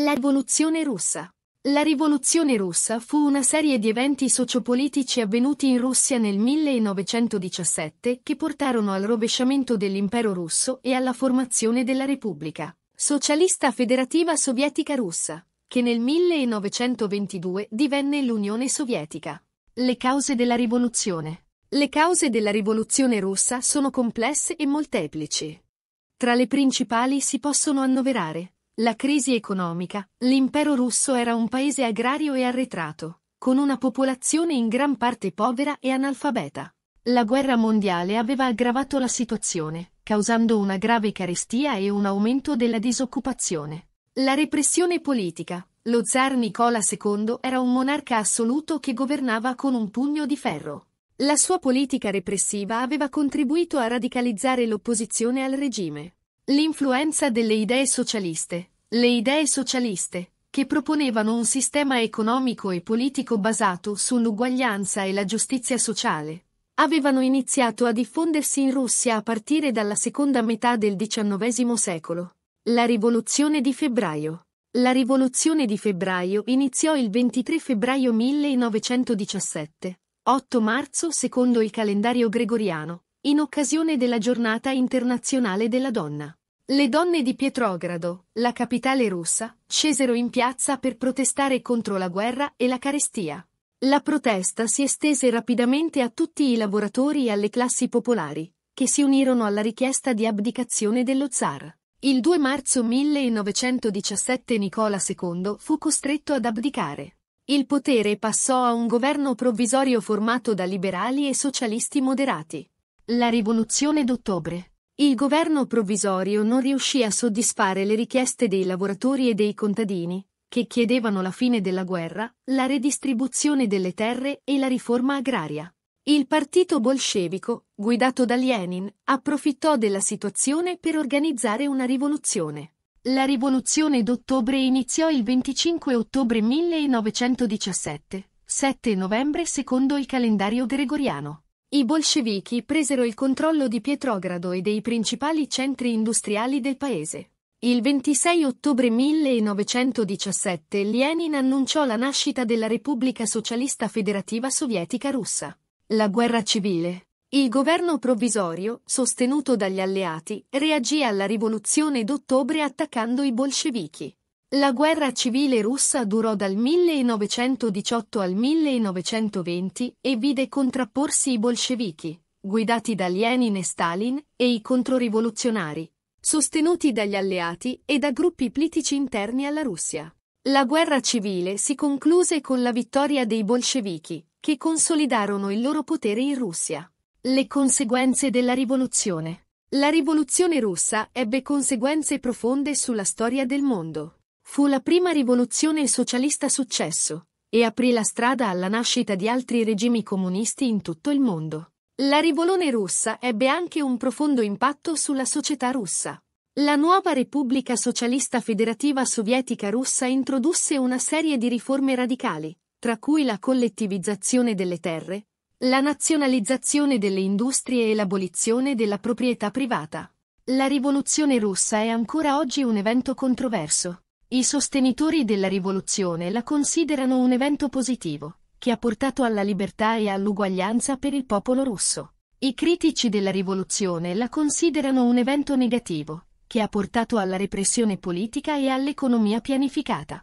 La rivoluzione russa. La rivoluzione russa fu una serie di eventi sociopolitici avvenuti in Russia nel 1917 che portarono al rovesciamento dell'impero russo e alla formazione della Repubblica Socialista Federativa Sovietica Russa, che nel 1922 divenne l'Unione Sovietica. Le cause della rivoluzione. Le cause della rivoluzione russa sono complesse e molteplici. Tra le principali si possono annoverare la crisi economica, l'impero russo era un paese agrario e arretrato, con una popolazione in gran parte povera e analfabeta. La guerra mondiale aveva aggravato la situazione, causando una grave carestia e un aumento della disoccupazione. La repressione politica. Lo zar Nicola II era un monarca assoluto che governava con un pugno di ferro. La sua politica repressiva aveva contribuito a radicalizzare l'opposizione al regime. L'influenza delle idee socialiste. Le idee socialiste, che proponevano un sistema economico e politico basato sull'uguaglianza e la giustizia sociale, avevano iniziato a diffondersi in Russia a partire dalla seconda metà del XIX secolo. La rivoluzione di febbraio. La rivoluzione di febbraio iniziò il 23 febbraio 1917, 8 marzo secondo il calendario gregoriano, in occasione della giornata internazionale della donna. Le donne di Pietrogrado, la capitale russa, scesero in piazza per protestare contro la guerra e la carestia. La protesta si estese rapidamente a tutti i lavoratori e alle classi popolari, che si unirono alla richiesta di abdicazione dello zar. Il 2 marzo 1917 Nicola II fu costretto ad abdicare. Il potere passò a un governo provvisorio formato da liberali e socialisti moderati. La rivoluzione d'ottobre. Il governo provvisorio non riuscì a soddisfare le richieste dei lavoratori e dei contadini, che chiedevano la fine della guerra, la redistribuzione delle terre e la riforma agraria. Il partito bolscevico, guidato da Lenin, approfittò della situazione per organizzare una rivoluzione. La rivoluzione d'ottobre iniziò il 25 ottobre 1917, 7 novembre secondo il calendario gregoriano. I bolscevichi presero il controllo di Pietrogrado e dei principali centri industriali del paese. Il 26 ottobre 1917 Lenin annunciò la nascita della Repubblica Socialista Federativa Sovietica Russa. La guerra civile. Il governo provvisorio, sostenuto dagli alleati, reagì alla rivoluzione d'ottobre attaccando i bolscevichi. La guerra civile russa durò dal 1918 al 1920 e vide contrapporsi i bolscevichi, guidati da Lenin e Stalin, e i controrivoluzionari, sostenuti dagli alleati e da gruppi politici interni alla Russia. La guerra civile si concluse con la vittoria dei bolscevichi, che consolidarono il loro potere in Russia. Le conseguenze della rivoluzione. La rivoluzione russa ebbe conseguenze profonde sulla storia del mondo. Fu la prima rivoluzione socialista a successo e aprì la strada alla nascita di altri regimi comunisti in tutto il mondo. La rivolone russa ebbe anche un profondo impatto sulla società russa. La nuova Repubblica Socialista Federativa Sovietica Russa introdusse una serie di riforme radicali, tra cui la collettivizzazione delle terre, la nazionalizzazione delle industrie e l'abolizione della proprietà privata. La rivoluzione russa è ancora oggi un evento controverso, i sostenitori della rivoluzione la considerano un evento positivo, che ha portato alla libertà e all'uguaglianza per il popolo russo. I critici della rivoluzione la considerano un evento negativo, che ha portato alla repressione politica e all'economia pianificata.